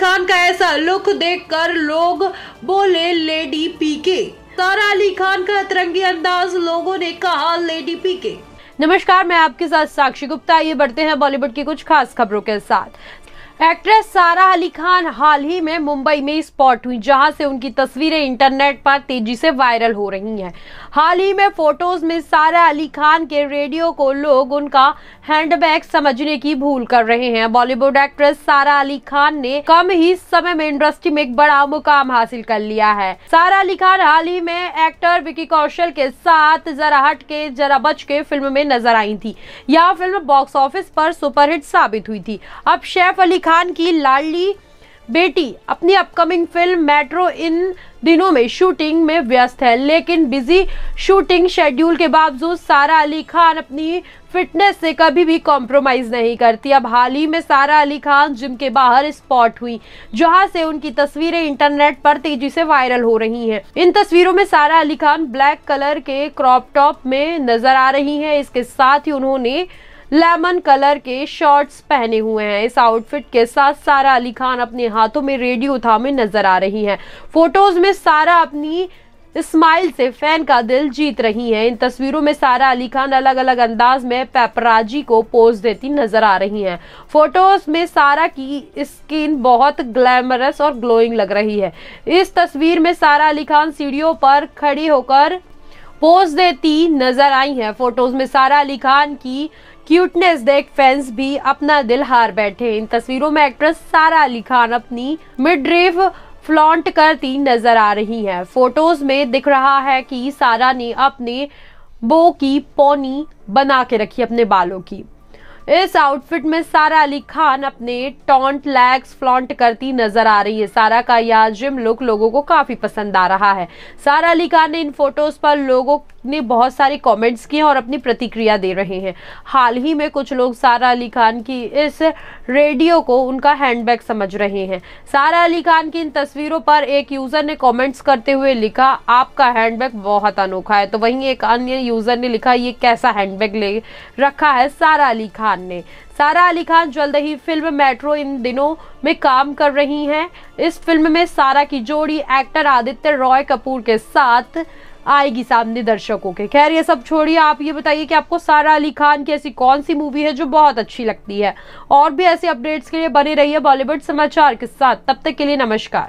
खान का ऐसा लुक देखकर लोग बोले लेडी पीके सारा अली खान का अतरंगी अंदाज लोगों ने कहा लेडी पीके नमस्कार मैं आपके साथ साक्षी गुप्ता ये बढ़ते हैं बॉलीवुड की कुछ खास खबरों के साथ एक्ट्रेस सारा अली खान हाल ही में मुंबई में स्पॉट हुई जहां से उनकी तस्वीरें इंटरनेट पर तेजी से वायरल हो रही हैं हाल ही में फोटोज में सारा अली खान के रेडियो को लोग उनका हैंडबैग समझने की भूल कर रहे हैं बॉलीवुड एक्ट्रेस सारा अली खान ने कम ही समय में इंडस्ट्री में एक बड़ा मुकाम हासिल कर लिया है सारा अली खान हाल ही में एक्टर विकी कौशल के साथ जरा हट के जरा बच के फिल्म में नजर आई थी यह फिल्म बॉक्स ऑफिस पर सुपरहिट साबित हुई थी अब शेफ अली खान की लाडली बेटी अपनी अपकमिंग फिल्म मेट्रो इन दिनों में शूटिंग में व्यस्त है लेकिन बिजी शूटिंग शेड्यूल के बावजूद सारा अली खान अपनी फिटनेस से कभी भी कॉम्प्रोमाइज़ नहीं करती अब हाल ही में सारा अली खान जिम के बाहर स्पॉट हुई जहां से उनकी तस्वीरें इंटरनेट पर तेजी से वायरल हो रही हैं इन तस्वीरों में सारा अली खान ब्लैक कलर के क्रॉप टॉप में नजर आ रही हैं इसके साथ ही उन्होंने लेमन कलर के शॉर्ट्स पहने हुए हैं इस आउटफिट के साथ सारा अली खान अपने हाथों में रेडियो थामे नजर आ रही हैं फोटोज में सारा अपनी स्माइल से फैन का दिल जीत रही हैं इन तस्वीरों में सारा अली खान अलग अलग अंदाज में पेपराजी को पोज देती नजर आ रही हैं फोटोज में सारा की स्किन बहुत ग्लैमरस और ग्लोइंग लग रही है इस तस्वीर में सारा अली खान सीढ़ियों पर खड़ी होकर पोज देती नजर आई हैं फोटोज में सारा अली खान की क्यूटनेस देख फैंस भी अपना दिल हार बैठे इन तस्वीरों में एक्ट्रेस सारा अली खान अपनी मिड रेफ फ्लॉन्ट करती नजर आ रही हैं फोटोज में दिख रहा है कि सारा ने अपने बो की पोनी बना के रखी अपने बालों की इस आउटफिट में सारा अली खान अपने टॉन्ट लैग्स फ्लॉन्ट करती नजर आ रही है सारा का यह जिम लुक लोगों को काफ़ी पसंद आ रहा है सारा अली खान ने इन फोटोज़ पर लोगों ने बहुत सारे कमेंट्स किए और अपनी प्रतिक्रिया दे रहे हैं हाल ही में कुछ लोग सारा अली खान की इस रेडियो को उनका हैंडबैग समझ रहे हैं सारा अली खान की इन तस्वीरों पर एक यूज़र ने कॉमेंट्स करते हुए लिखा आपका हैंडबैग बहुत अनोखा है तो वहीं एक अन्य यूज़र ने लिखा ये कैसा हैंडबैग ले रखा है सारा अली खान खान ने सारा अली खान जल्द ही फिल्म मेट्रो इन दिनों में काम कर रही हैं इस फिल्म में सारा की जोड़ी एक्टर आदित्य रॉय कपूर के साथ आएगी सामने दर्शकों के खैर ये सब छोड़िए आप ये बताइए कि आपको सारा अली खान की ऐसी कौन सी मूवी है जो बहुत अच्छी लगती है और भी ऐसे अपडेट्स के लिए बने रहिए बॉलीवुड समाचार के साथ तब तक के लिए नमस्कार